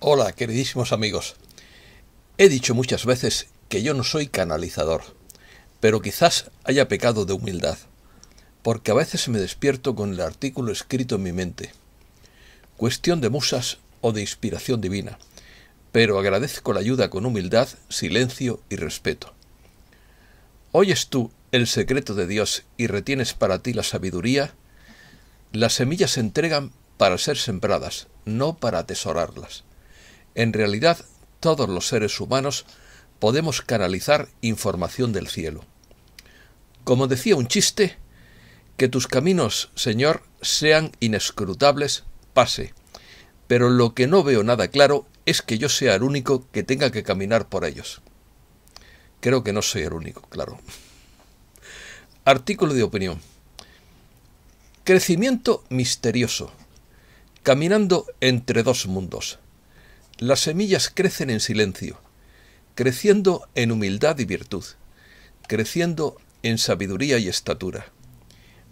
Hola, queridísimos amigos. He dicho muchas veces que yo no soy canalizador, pero quizás haya pecado de humildad, porque a veces me despierto con el artículo escrito en mi mente. Cuestión de musas o de inspiración divina, pero agradezco la ayuda con humildad, silencio y respeto. ¿Oyes tú el secreto de Dios y retienes para ti la sabiduría? Las semillas se entregan para ser sembradas, no para atesorarlas. En realidad, todos los seres humanos podemos canalizar información del cielo. Como decía un chiste, que tus caminos, Señor, sean inescrutables, pase. Pero lo que no veo nada claro es que yo sea el único que tenga que caminar por ellos. Creo que no soy el único, claro. Artículo de opinión. Crecimiento misterioso. Caminando entre dos mundos. Las semillas crecen en silencio, creciendo en humildad y virtud, creciendo en sabiduría y estatura,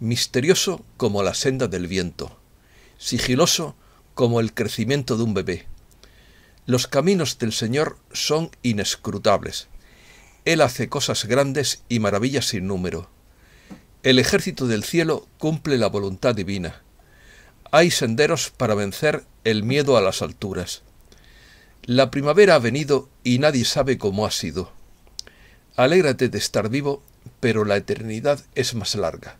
misterioso como la senda del viento, sigiloso como el crecimiento de un bebé. Los caminos del Señor son inescrutables. Él hace cosas grandes y maravillas sin número. El ejército del cielo cumple la voluntad divina. Hay senderos para vencer el miedo a las alturas. La primavera ha venido y nadie sabe cómo ha sido. Alégrate de estar vivo, pero la eternidad es más larga.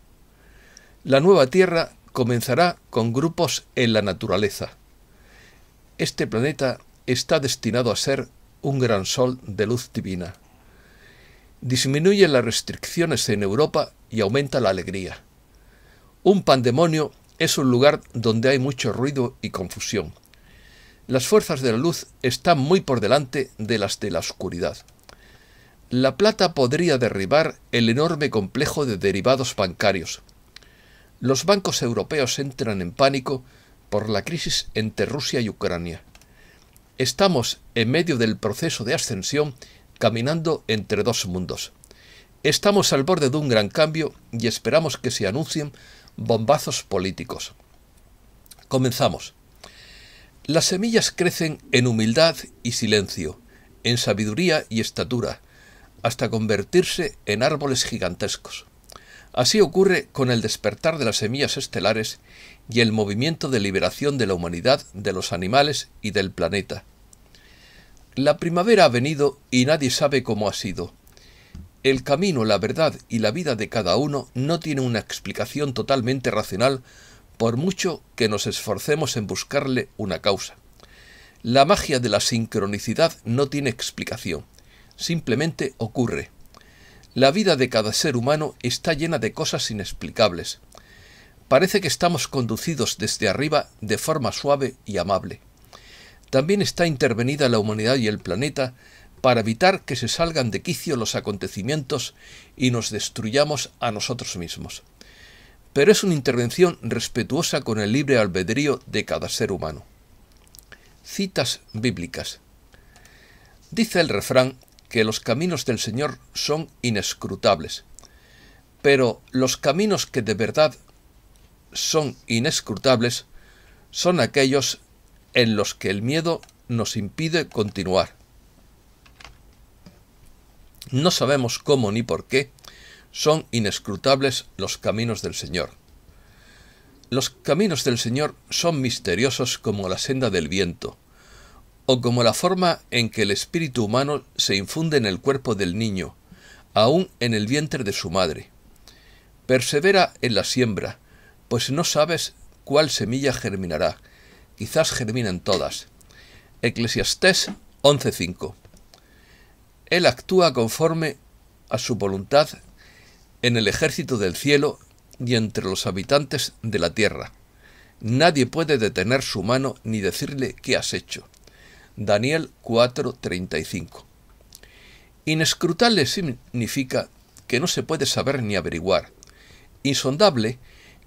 La nueva Tierra comenzará con grupos en la naturaleza. Este planeta está destinado a ser un gran sol de luz divina. Disminuyen las restricciones en Europa y aumenta la alegría. Un pandemonio es un lugar donde hay mucho ruido y confusión. Las fuerzas de la luz están muy por delante de las de la oscuridad. La plata podría derribar el enorme complejo de derivados bancarios. Los bancos europeos entran en pánico por la crisis entre Rusia y Ucrania. Estamos en medio del proceso de ascensión caminando entre dos mundos. Estamos al borde de un gran cambio y esperamos que se anuncien bombazos políticos. Comenzamos. Las semillas crecen en humildad y silencio, en sabiduría y estatura, hasta convertirse en árboles gigantescos. Así ocurre con el despertar de las semillas estelares y el movimiento de liberación de la humanidad, de los animales y del planeta. La primavera ha venido y nadie sabe cómo ha sido. El camino, la verdad y la vida de cada uno no tiene una explicación totalmente racional por mucho que nos esforcemos en buscarle una causa. La magia de la sincronicidad no tiene explicación, simplemente ocurre. La vida de cada ser humano está llena de cosas inexplicables. Parece que estamos conducidos desde arriba de forma suave y amable. También está intervenida la humanidad y el planeta para evitar que se salgan de quicio los acontecimientos y nos destruyamos a nosotros mismos pero es una intervención respetuosa con el libre albedrío de cada ser humano. Citas bíblicas. Dice el refrán que los caminos del Señor son inescrutables, pero los caminos que de verdad son inescrutables son aquellos en los que el miedo nos impide continuar. No sabemos cómo ni por qué, son inescrutables los caminos del Señor. Los caminos del Señor son misteriosos como la senda del viento, o como la forma en que el espíritu humano se infunde en el cuerpo del niño, aún en el vientre de su madre. Persevera en la siembra, pues no sabes cuál semilla germinará. Quizás germinan todas. Eclesiastés 11.5. Él actúa conforme a su voluntad en el ejército del cielo y entre los habitantes de la tierra. Nadie puede detener su mano ni decirle qué has hecho. Daniel 4:35. Inescrutable significa que no se puede saber ni averiguar. Insondable,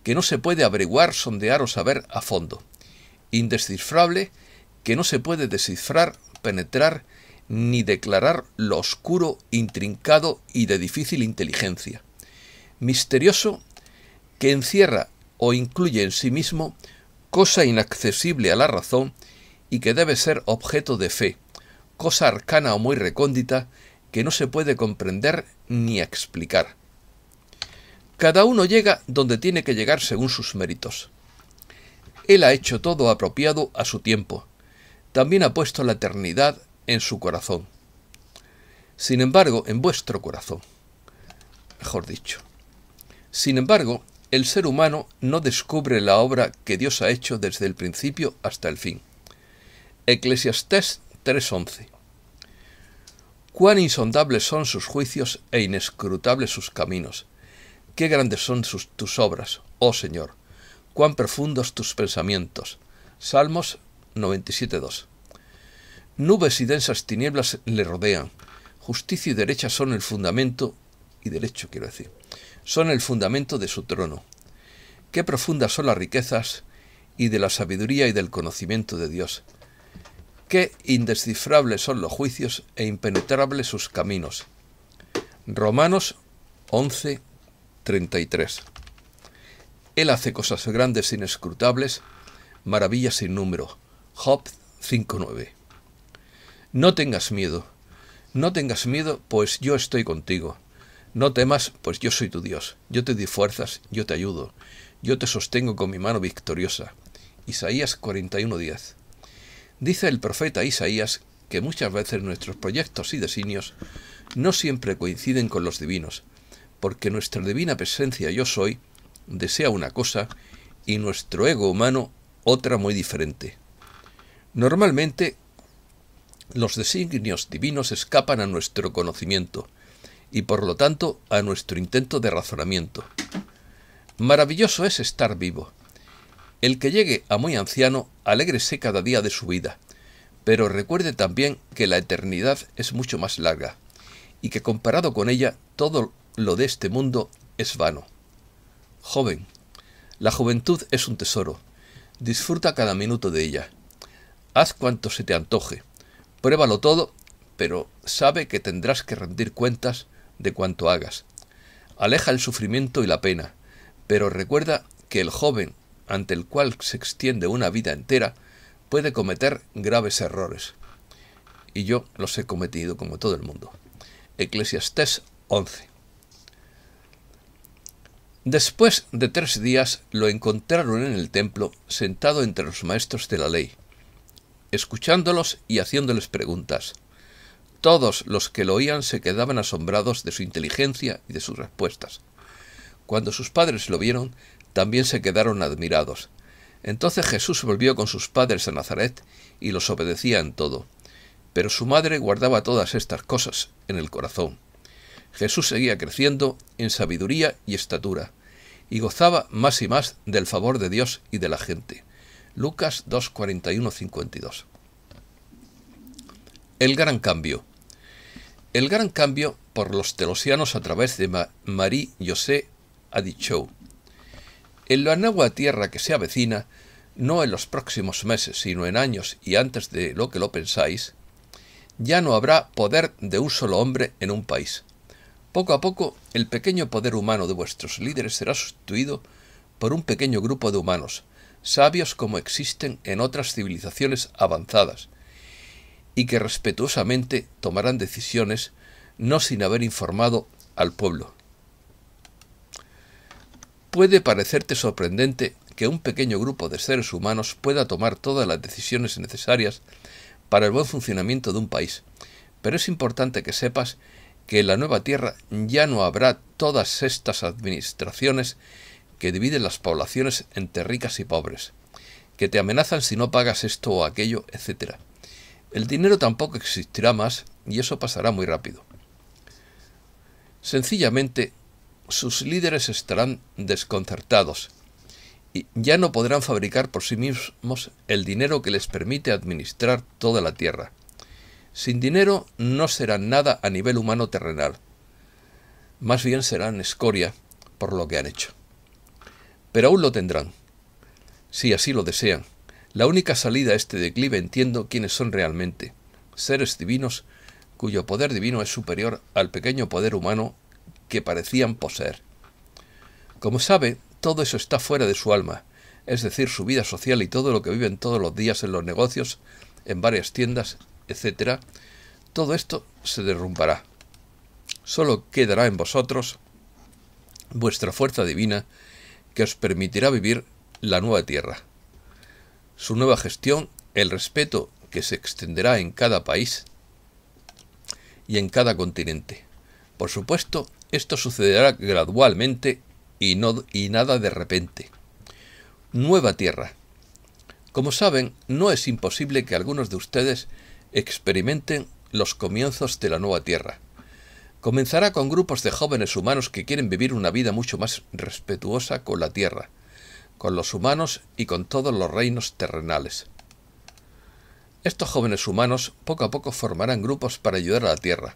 que no se puede averiguar, sondear o saber a fondo. Indescifrable, que no se puede descifrar, penetrar ni declarar lo oscuro, intrincado y de difícil inteligencia misterioso que encierra o incluye en sí mismo cosa inaccesible a la razón y que debe ser objeto de fe, cosa arcana o muy recóndita que no se puede comprender ni explicar. Cada uno llega donde tiene que llegar según sus méritos. Él ha hecho todo apropiado a su tiempo. También ha puesto la eternidad en su corazón. Sin embargo, en vuestro corazón. Mejor dicho. Sin embargo, el ser humano no descubre la obra que Dios ha hecho desde el principio hasta el fin. Eclesiastés 3:11 Cuán insondables son sus juicios e inescrutables sus caminos. Qué grandes son tus obras, oh Señor. Cuán profundos tus pensamientos. Salmos 97.2. Nubes y densas tinieblas le rodean. Justicia y derecha son el fundamento, y derecho quiero decir, son el fundamento de su trono. Qué profundas son las riquezas y de la sabiduría y del conocimiento de Dios. Qué indescifrables son los juicios e impenetrables sus caminos. Romanos 11, Él hace cosas grandes e inescrutables, maravillas sin número. Job 5.9. No tengas miedo, no tengas miedo, pues yo estoy contigo. No temas, pues yo soy tu Dios, yo te di fuerzas, yo te ayudo, yo te sostengo con mi mano victoriosa. Isaías 41:10. Dice el profeta Isaías que muchas veces nuestros proyectos y designios no siempre coinciden con los divinos, porque nuestra divina presencia yo soy desea una cosa y nuestro ego humano otra muy diferente. Normalmente los designios divinos escapan a nuestro conocimiento, y por lo tanto a nuestro intento de razonamiento. Maravilloso es estar vivo. El que llegue a muy anciano, alégrese cada día de su vida, pero recuerde también que la eternidad es mucho más larga, y que comparado con ella todo lo de este mundo es vano. Joven, la juventud es un tesoro. Disfruta cada minuto de ella. Haz cuanto se te antoje. Pruébalo todo, pero sabe que tendrás que rendir cuentas de cuanto hagas. Aleja el sufrimiento y la pena, pero recuerda que el joven ante el cual se extiende una vida entera puede cometer graves errores. Y yo los he cometido como todo el mundo. Eclesiastés 11. Después de tres días lo encontraron en el templo sentado entre los maestros de la ley, escuchándolos y haciéndoles preguntas. Todos los que lo oían se quedaban asombrados de su inteligencia y de sus respuestas. Cuando sus padres lo vieron, también se quedaron admirados. Entonces Jesús volvió con sus padres a Nazaret y los obedecía en todo. Pero su madre guardaba todas estas cosas en el corazón. Jesús seguía creciendo en sabiduría y estatura, y gozaba más y más del favor de Dios y de la gente. Lucas 241 52. El gran cambio. El gran cambio por los telosianos a través de Marie-José Adichou. En la nueva tierra que se avecina, no en los próximos meses, sino en años y antes de lo que lo pensáis, ya no habrá poder de un solo hombre en un país. Poco a poco, el pequeño poder humano de vuestros líderes será sustituido por un pequeño grupo de humanos, sabios como existen en otras civilizaciones avanzadas, y que respetuosamente tomarán decisiones no sin haber informado al pueblo. Puede parecerte sorprendente que un pequeño grupo de seres humanos pueda tomar todas las decisiones necesarias para el buen funcionamiento de un país, pero es importante que sepas que en la nueva tierra ya no habrá todas estas administraciones que dividen las poblaciones entre ricas y pobres, que te amenazan si no pagas esto o aquello, etc. El dinero tampoco existirá más y eso pasará muy rápido. Sencillamente, sus líderes estarán desconcertados y ya no podrán fabricar por sí mismos el dinero que les permite administrar toda la tierra. Sin dinero no serán nada a nivel humano terrenal. Más bien serán escoria por lo que han hecho. Pero aún lo tendrán, si así lo desean, la única salida a este declive entiendo quiénes son realmente, seres divinos cuyo poder divino es superior al pequeño poder humano que parecían poseer. Como sabe, todo eso está fuera de su alma, es decir, su vida social y todo lo que viven todos los días en los negocios, en varias tiendas, etc., todo esto se derrumbará. Solo quedará en vosotros vuestra fuerza divina que os permitirá vivir la nueva tierra su nueva gestión, el respeto que se extenderá en cada país y en cada continente. Por supuesto, esto sucederá gradualmente y, no, y nada de repente. Nueva Tierra. Como saben, no es imposible que algunos de ustedes experimenten los comienzos de la nueva Tierra. Comenzará con grupos de jóvenes humanos que quieren vivir una vida mucho más respetuosa con la Tierra, con los humanos y con todos los reinos terrenales. Estos jóvenes humanos poco a poco formarán grupos para ayudar a la Tierra.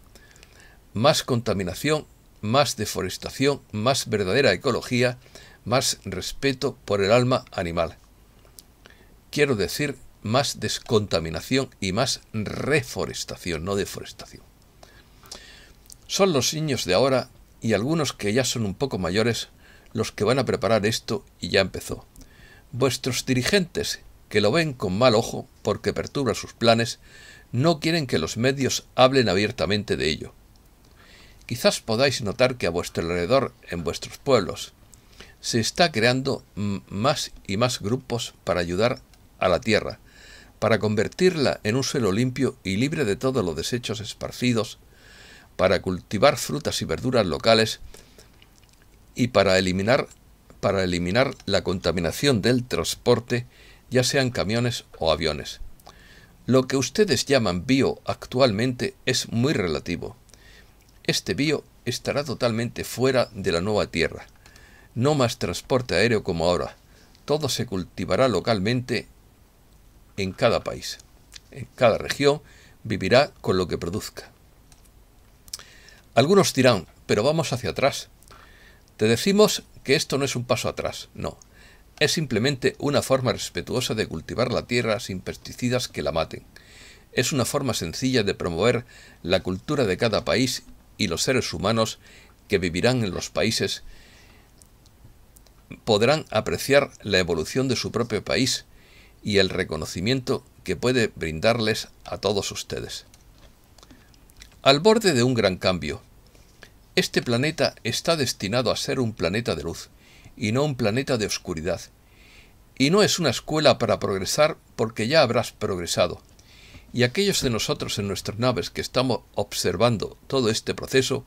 Más contaminación, más deforestación, más verdadera ecología, más respeto por el alma animal. Quiero decir, más descontaminación y más reforestación, no deforestación. Son los niños de ahora y algunos que ya son un poco mayores los que van a preparar esto y ya empezó. Vuestros dirigentes, que lo ven con mal ojo porque perturba sus planes, no quieren que los medios hablen abiertamente de ello. Quizás podáis notar que a vuestro alrededor, en vuestros pueblos, se está creando más y más grupos para ayudar a la tierra, para convertirla en un suelo limpio y libre de todos los desechos esparcidos, para cultivar frutas y verduras locales y para eliminar, para eliminar la contaminación del transporte, ya sean camiones o aviones. Lo que ustedes llaman bio actualmente es muy relativo. Este bio estará totalmente fuera de la nueva tierra. No más transporte aéreo como ahora. Todo se cultivará localmente en cada país. En cada región vivirá con lo que produzca. Algunos dirán, pero vamos hacia atrás. Te decimos que esto no es un paso atrás, no. Es simplemente una forma respetuosa de cultivar la tierra sin pesticidas que la maten. Es una forma sencilla de promover la cultura de cada país y los seres humanos que vivirán en los países podrán apreciar la evolución de su propio país y el reconocimiento que puede brindarles a todos ustedes. Al borde de un gran cambio, este planeta está destinado a ser un planeta de luz y no un planeta de oscuridad. Y no es una escuela para progresar porque ya habrás progresado. Y aquellos de nosotros en nuestras naves que estamos observando todo este proceso,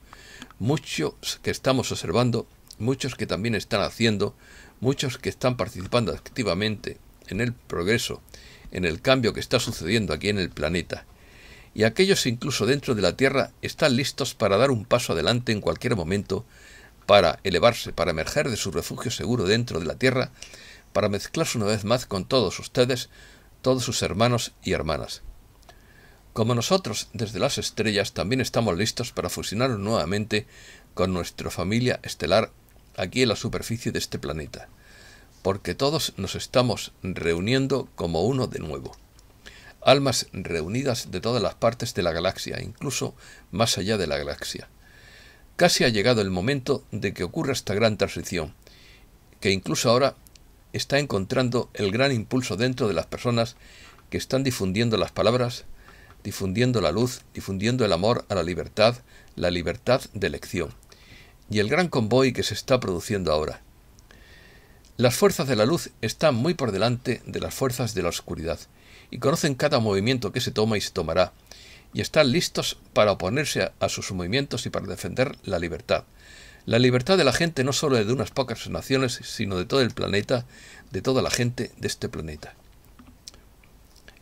muchos que estamos observando, muchos que también están haciendo, muchos que están participando activamente en el progreso, en el cambio que está sucediendo aquí en el planeta y aquellos incluso dentro de la Tierra están listos para dar un paso adelante en cualquier momento, para elevarse, para emerger de su refugio seguro dentro de la Tierra, para mezclarse una vez más con todos ustedes, todos sus hermanos y hermanas. Como nosotros, desde las estrellas, también estamos listos para fusionarnos nuevamente con nuestra familia estelar aquí en la superficie de este planeta, porque todos nos estamos reuniendo como uno de nuevo almas reunidas de todas las partes de la galaxia, incluso más allá de la galaxia. Casi ha llegado el momento de que ocurra esta gran transición, que incluso ahora está encontrando el gran impulso dentro de las personas que están difundiendo las palabras, difundiendo la luz, difundiendo el amor a la libertad, la libertad de elección. Y el gran convoy que se está produciendo ahora, las fuerzas de la luz están muy por delante de las fuerzas de la oscuridad, y conocen cada movimiento que se toma y se tomará, y están listos para oponerse a, sus movimientos y para defender la libertad. La libertad de la gente no solo de unas pocas naciones, sino de todo el planeta, de toda la gente de este planeta.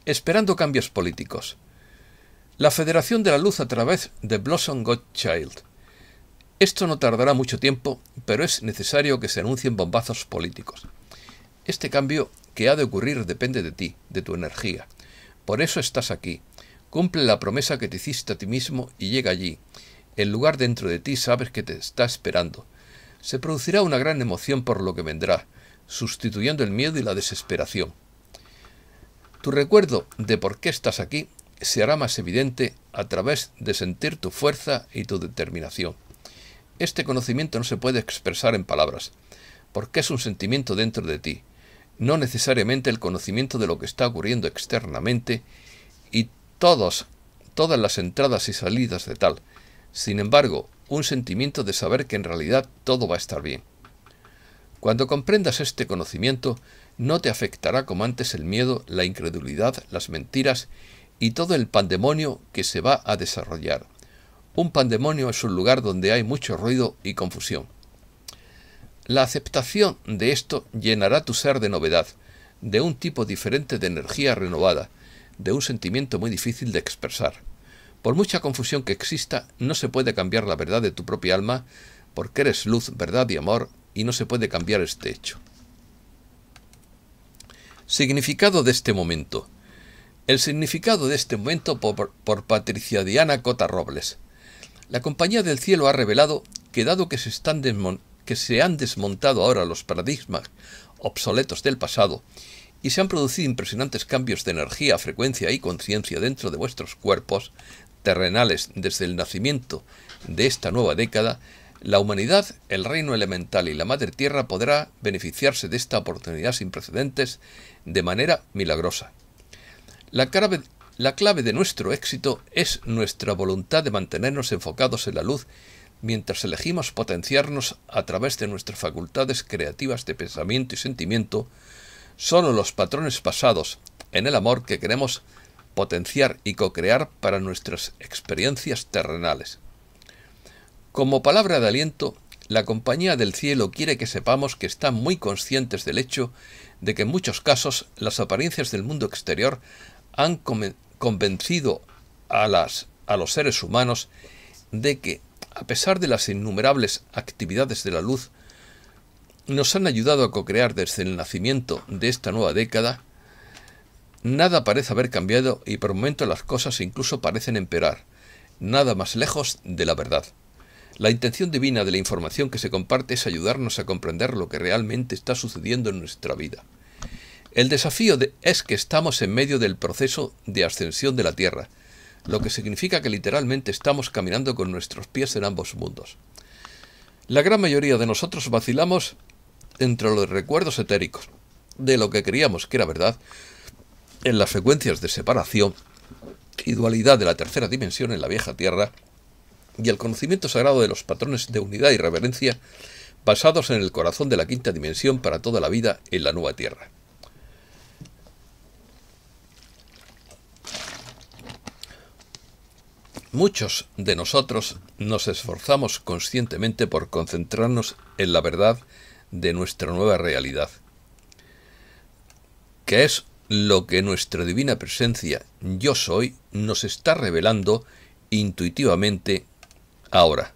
Esperando cambios políticos. La Federación de la Luz a través de Blossom Godchild esto no tardará mucho tiempo, pero es necesario que se anuncien bombazos políticos. Este cambio que ha de ocurrir depende de ti, de tu energía. Por eso estás aquí. Cumple la promesa que te hiciste a ti mismo y llega allí. El lugar dentro de ti sabes que te está esperando. Se producirá una gran emoción por lo que vendrá, sustituyendo el miedo y la desesperación. Tu recuerdo de por qué estás aquí se hará más evidente a través de sentir tu fuerza y tu determinación. Este conocimiento no se puede expresar en palabras, porque es un sentimiento dentro de ti, no necesariamente el conocimiento de lo que está ocurriendo externamente y todos, todas las entradas y salidas de tal. Sin embargo, un sentimiento de saber que en realidad todo va a estar bien. Cuando comprendas este conocimiento, no te afectará como antes el miedo, la incredulidad, las mentiras y todo el pandemonio que se va a desarrollar. Un pandemonio es un lugar donde hay mucho ruido y confusión. La aceptación de esto llenará tu ser de novedad, de un tipo diferente de energía renovada, de un sentimiento muy difícil de expresar. Por mucha confusión que exista, no se puede cambiar la verdad de tu propia alma, porque eres luz, verdad y amor, y no se puede cambiar este hecho. Significado de este momento. El significado de este momento por, por Patricia Diana Cota Robles. La Compañía del Cielo ha revelado que dado que se, han desmontado ahora los paradigmas obsoletos del pasado y se han producido impresionantes cambios de energía, frecuencia y conciencia dentro de vuestros cuerpos terrenales desde el nacimiento de esta nueva década, la humanidad, el reino elemental y la madre tierra podrá beneficiarse de esta oportunidad sin precedentes de manera milagrosa. La cara la clave de nuestro éxito es nuestra voluntad de mantenernos enfocados en la luz mientras elegimos potenciarnos a través de nuestras facultades creativas de pensamiento y sentimiento, solo los patrones pasados en el amor que queremos potenciar y co-crear para nuestras experiencias terrenales. Como palabra de aliento, la compañía del cielo quiere que sepamos que están muy conscientes del hecho de que en muchos casos las apariencias del mundo exterior han, convencido a, las, a los seres humanos de que, a pesar de las innumerables actividades de la luz, nos han ayudado a co-crear desde el nacimiento de esta nueva década, nada parece haber cambiado y por momentos momento las cosas incluso parecen empeorar, nada más lejos de la verdad. La intención divina de la información que se comparte es ayudarnos a comprender lo que realmente está sucediendo en nuestra vida. El desafío es que estamos en medio del proceso de ascensión de la Tierra, lo que significa que literalmente estamos caminando con nuestros pies en ambos mundos. La gran mayoría de nosotros vacilamos entre los recuerdos etéricos, de lo que creíamos que era verdad, en las frecuencias de separación y dualidad de la tercera dimensión en la vieja Tierra, y el conocimiento sagrado de los patrones de unidad y reverencia basados en el corazón de la quinta dimensión para toda la vida en la nueva Tierra. Muchos de nosotros nos esforzamos conscientemente por concentrarnos en la verdad de nuestra nueva realidad, que es lo que nuestra divina presencia yo soy nos está revelando intuitivamente ahora.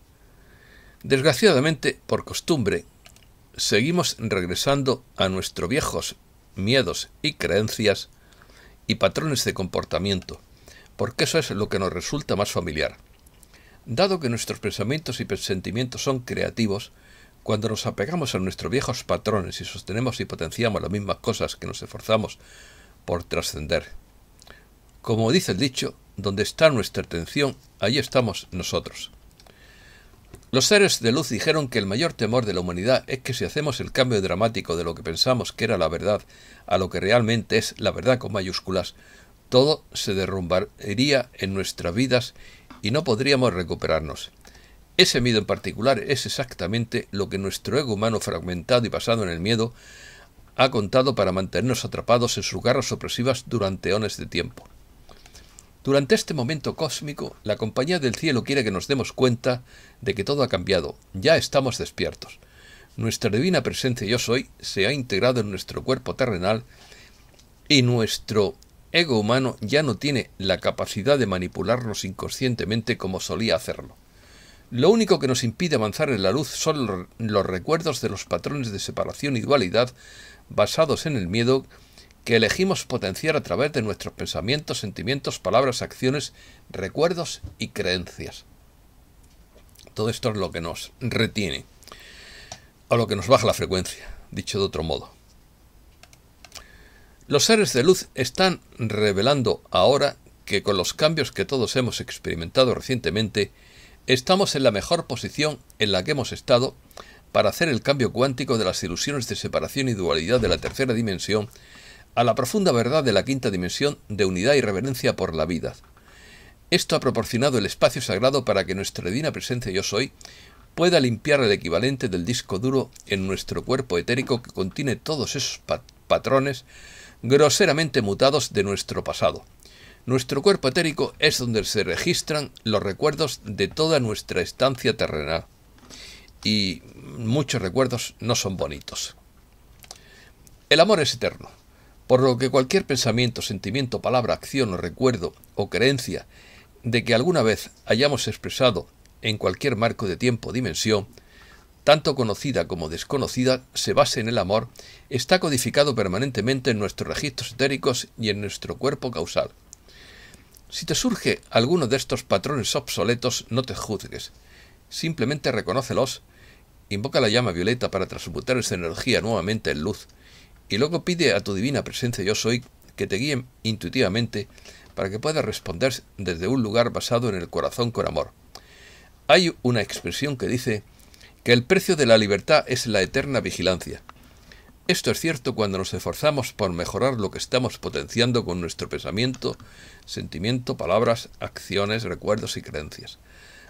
Desgraciadamente, por costumbre, seguimos regresando a nuestros viejos miedos y creencias y patrones de comportamiento porque eso es lo que nos resulta más familiar. Dado que nuestros pensamientos y presentimientos son creativos, cuando nos apegamos a nuestros viejos patrones y sostenemos y potenciamos las mismas cosas que nos esforzamos por trascender. Como dice el dicho, donde está nuestra atención, ahí estamos nosotros. Los seres de luz dijeron que el mayor temor de la humanidad es que si hacemos el cambio dramático de lo que pensamos que era la verdad a lo que realmente es la verdad con mayúsculas, todo se derrumbaría en nuestras vidas y no podríamos recuperarnos. Ese miedo en particular es exactamente lo que nuestro ego humano fragmentado y basado en el miedo ha contado para mantenernos atrapados en sus garras opresivas durante ones de tiempo. Durante este momento cósmico, la compañía del cielo quiere que nos demos cuenta de que todo ha cambiado, ya estamos despiertos. Nuestra divina presencia yo soy se ha integrado en nuestro cuerpo terrenal y nuestro ego humano ya no tiene la capacidad de manipularnos inconscientemente como solía hacerlo. Lo único que nos impide avanzar en la luz son los recuerdos de los patrones de separación y dualidad basados en el miedo que elegimos potenciar a través de nuestros pensamientos, sentimientos, palabras, acciones, recuerdos y creencias. Todo esto es lo que nos retiene, o lo que nos baja la frecuencia, dicho de otro modo. Los seres de luz están revelando ahora que con los cambios que todos hemos experimentado recientemente, estamos en la mejor posición en la que hemos estado para hacer el cambio cuántico de las ilusiones de separación y dualidad de la tercera dimensión a la profunda verdad de la quinta dimensión de unidad y reverencia por la vida. Esto ha proporcionado el espacio sagrado para que nuestra divina presencia yo soy pueda limpiar el equivalente del disco duro en nuestro cuerpo etérico que contiene todos esos patrones groseramente mutados de nuestro pasado. Nuestro cuerpo etérico es donde se registran los recuerdos de toda nuestra estancia terrenal. Y muchos recuerdos no son bonitos. El amor es eterno, por lo que cualquier pensamiento, sentimiento, palabra, acción o recuerdo o creencia de que alguna vez hayamos expresado en cualquier marco de tiempo o dimensión tanto conocida como desconocida, se base en el amor, está codificado permanentemente en nuestros registros etéricos y en nuestro cuerpo causal. Si te surge alguno de estos patrones obsoletos, no te juzgues. Simplemente reconócelos, invoca la llama violeta para transmutar esa energía nuevamente en luz, y luego pide a tu divina presencia yo soy que te guíe intuitivamente para que puedas responder desde un lugar basado en el corazón con amor. Hay una expresión que dice que el precio de la libertad es la eterna vigilancia. Esto es cierto cuando nos esforzamos por mejorar lo que estamos potenciando con nuestro pensamiento, sentimiento, palabras, acciones, recuerdos y creencias.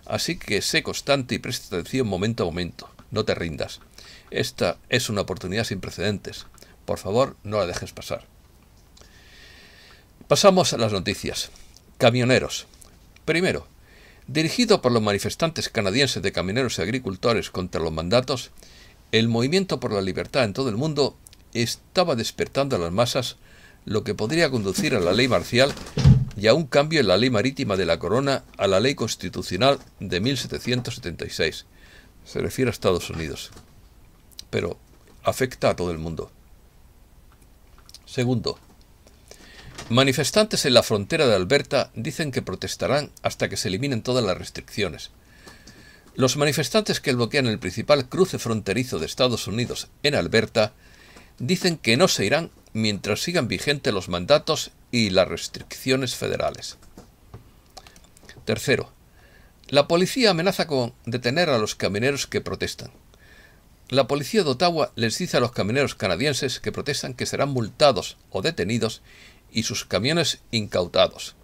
Así que sé constante y presta atención momento a momento. No te rindas. Esta es una oportunidad sin precedentes. Por favor, no la dejes pasar. Pasamos a las noticias. Camioneros. Primero, Dirigido por los manifestantes canadienses de camineros y agricultores contra los mandatos, el movimiento por la libertad en todo el mundo estaba despertando a las masas lo que podría conducir a la ley marcial y a un cambio en la ley marítima de la corona a la ley constitucional de 1776. Se refiere a Estados Unidos, pero afecta a todo el mundo. Segundo, Manifestantes en la frontera de Alberta dicen que protestarán hasta que se eliminen todas las restricciones. Los manifestantes que bloquean el principal cruce fronterizo de Estados Unidos en Alberta dicen que no se irán mientras sigan vigentes los mandatos y las restricciones federales. Tercero, la policía amenaza con detener a los camineros que protestan. La policía de Ottawa les dice a los camineros canadienses que protestan que serán multados o detenidos y sus camiones incautados.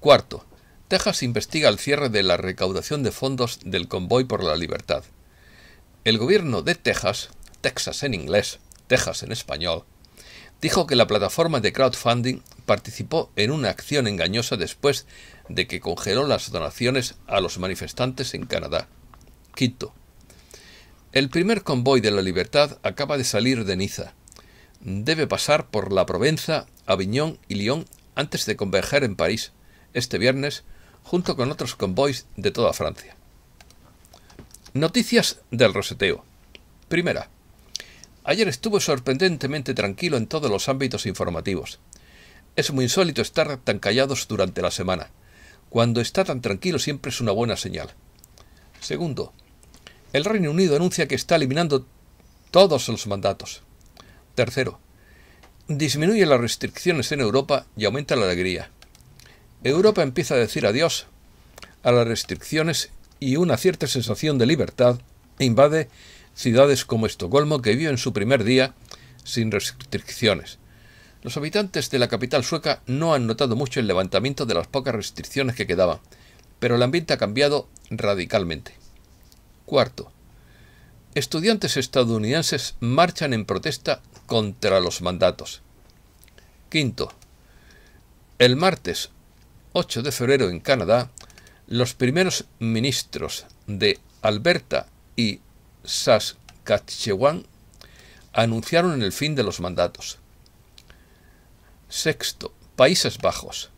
Cuarto, Texas investiga el cierre de la recaudación de fondos del Convoy por la Libertad. El gobierno de Texas, Texas en inglés, Texas en español, dijo que la plataforma de crowdfunding participó en una acción engañosa después de que congeló las donaciones a los manifestantes en Canadá. Quinto. El primer convoy de la libertad acaba de salir de Niza, debe pasar por la Provenza, Aviñón y Lyon antes de converger en París este viernes junto con otros convoys de toda Francia. Noticias del roseteo. Primera. Ayer estuvo sorprendentemente tranquilo en todos los ámbitos informativos. Es muy insólito estar tan callados durante la semana. Cuando está tan tranquilo siempre es una buena señal. Segundo, el Reino Unido anuncia que está eliminando todos los mandatos. Tercero, disminuye las restricciones en Europa y aumenta la alegría. Europa empieza a decir adiós a las restricciones y una cierta sensación de libertad invade ciudades como Estocolmo que vivió en su primer día sin restricciones. Los habitantes de la capital sueca no han notado mucho el levantamiento de las pocas restricciones que quedaban, pero el ambiente ha cambiado radicalmente. Cuarto, Estudiantes estadounidenses marchan en protesta contra los mandatos. Quinto. El martes 8 de febrero en Canadá, los primeros ministros de Alberta y Saskatchewan anunciaron el fin de los mandatos. Sexto. Países Bajos.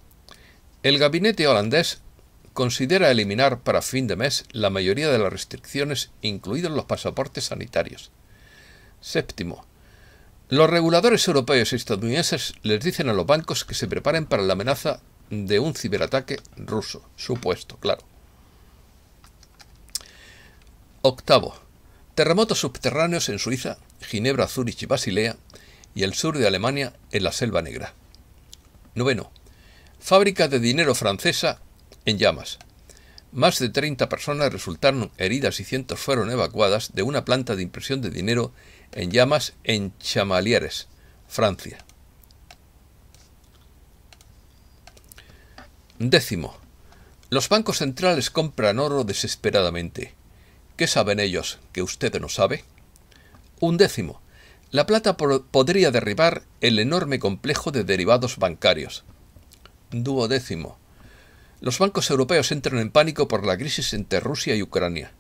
El gabinete holandés considera eliminar para fin de mes la mayoría de las restricciones, incluidos los pasaportes sanitarios. Séptimo. Los reguladores europeos y estadounidenses les dicen a los bancos que se preparen para la amenaza de un ciberataque ruso, supuesto, claro. Octavo. Terremotos subterráneos en Suiza, Ginebra, Zúrich y Basilea, y el sur de Alemania en la Selva Negra. Noveno. Fábrica de dinero francesa en llamas. Más de 30 personas resultaron heridas y cientos fueron evacuadas de una planta de impresión de dinero en llamas en Chamalières, Francia. Décimo. Los bancos centrales compran oro desesperadamente. ¿Qué saben ellos que usted no sabe? Un décimo. La plata podría derribar el enorme complejo de derivados bancarios. Duodécimo. Los bancos europeos entran en pánico por la crisis entre Rusia y Ucrania.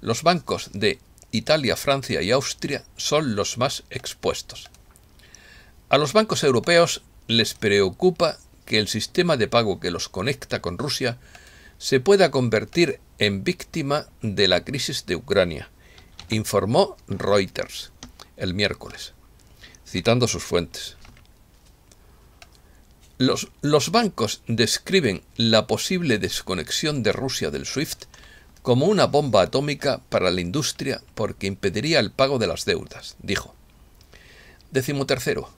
Los bancos de Italia, Francia y Austria son los más expuestos. A los bancos europeos les preocupa que el sistema de pago que los conecta con Rusia se pueda convertir en víctima de la crisis de Ucrania, informó Reuters el miércoles, citando sus fuentes. Los, bancos describen la posible desconexión de Rusia del SWIFT como una bomba atómica para la industria porque impediría el pago de las deudas, dijo. Décimo tercero.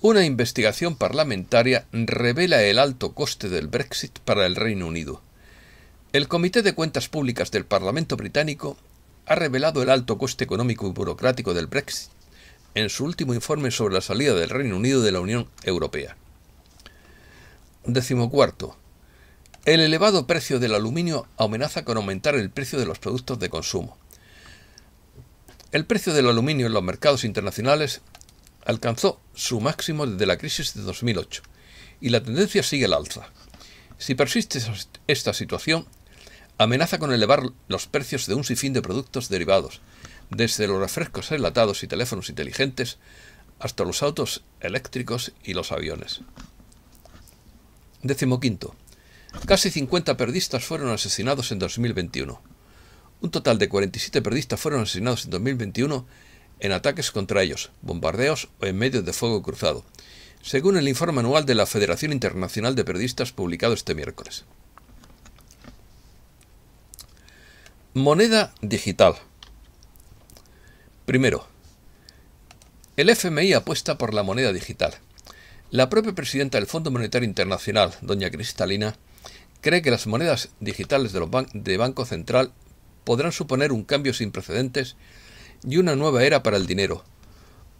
Una investigación parlamentaria revela el alto coste del Brexit para el Reino Unido. El Comité de Cuentas Públicas del Parlamento británico ha revelado el alto coste económico y burocrático del Brexit en su último informe sobre la salida del Reino Unido de la Unión Europea. Decimocuarto. El elevado precio del aluminio amenaza con aumentar el precio de los productos de consumo. El precio del aluminio en los mercados internacionales alcanzó su máximo desde la crisis de 2008 y la tendencia sigue al alza. Si persiste esta situación, amenaza con elevar los precios de un sinfín de productos derivados, desde los refrescos enlatados y teléfonos inteligentes hasta los autos eléctricos y los aviones quinto Casi 50 perdistas fueron asesinados en 2021. Un total de 47 perdistas fueron asesinados en 2021 en ataques contra ellos, bombardeos o en medio de fuego cruzado, según el informe anual de la Federación Internacional de Perdistas publicado este miércoles. Moneda digital. Primero, el FMI apuesta por la moneda digital. La propia presidenta del Fondo Monetario Internacional, doña Cristalina, cree que las monedas digitales de, los de Banco Central podrán suponer un cambio sin precedentes y una nueva era para el dinero.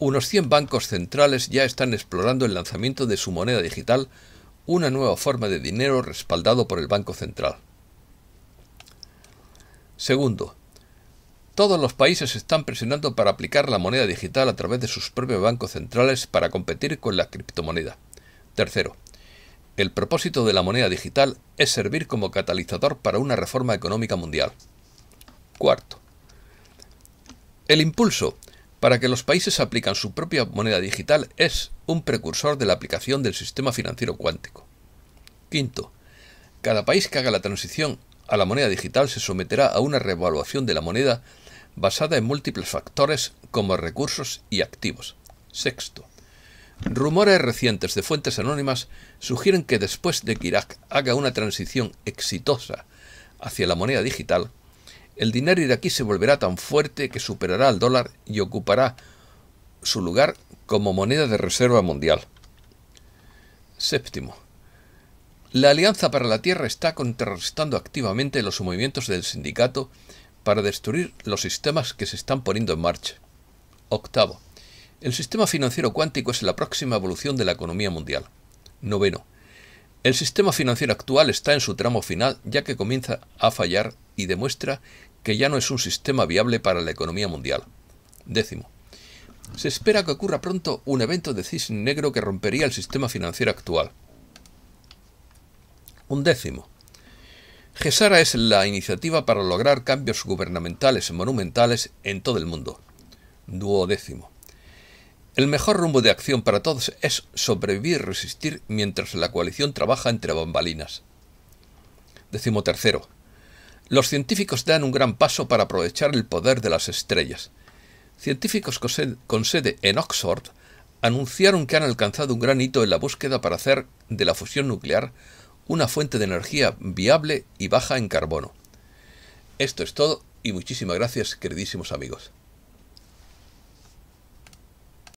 Unos 100 bancos centrales ya están explorando el lanzamiento de su moneda digital, una nueva forma de dinero respaldado por el Banco Central. Segundo, todos los países están presionando para aplicar la moneda digital a través de sus propios bancos centrales para competir con la criptomoneda. Tercero, el propósito de la moneda digital es servir como catalizador para una reforma económica mundial. Cuarto, el impulso para que los países aplican su propia moneda digital es un precursor de la aplicación del sistema financiero cuántico. Quinto, cada país que haga la transición a la moneda digital se someterá a una revaluación de la moneda basada en múltiples factores como recursos y activos. Sexto. Rumores recientes de fuentes anónimas sugieren que después de que Irak haga una transición exitosa hacia la moneda digital, el dinero iraquí se volverá tan fuerte que superará al dólar y ocupará su lugar como moneda de reserva mundial. Séptimo. La Alianza para la Tierra está contrarrestando activamente los movimientos del sindicato para destruir los sistemas que se están poniendo en marcha. Octavo. El sistema financiero cuántico es la próxima evolución de la economía mundial. Noveno. El sistema financiero actual está en su tramo final ya que comienza a fallar y demuestra que ya no es un sistema viable para la economía mundial. Décimo. Se espera que ocurra pronto un evento de cisne negro que rompería el sistema financiero actual. Un décimo. GESARA es la iniciativa para lograr cambios gubernamentales monumentales en todo el mundo. Duodécimo. El mejor rumbo de acción para todos es sobrevivir y resistir mientras la coalición trabaja entre bambalinas. Décimo tercero. Los científicos dan un gran paso para aprovechar el poder de las estrellas. Científicos con sede en Oxford anunciaron que han alcanzado un gran hito en la búsqueda para hacer de la fusión nuclear una fuente de energía viable y baja en carbono. Esto es todo y muchísimas gracias queridísimos amigos.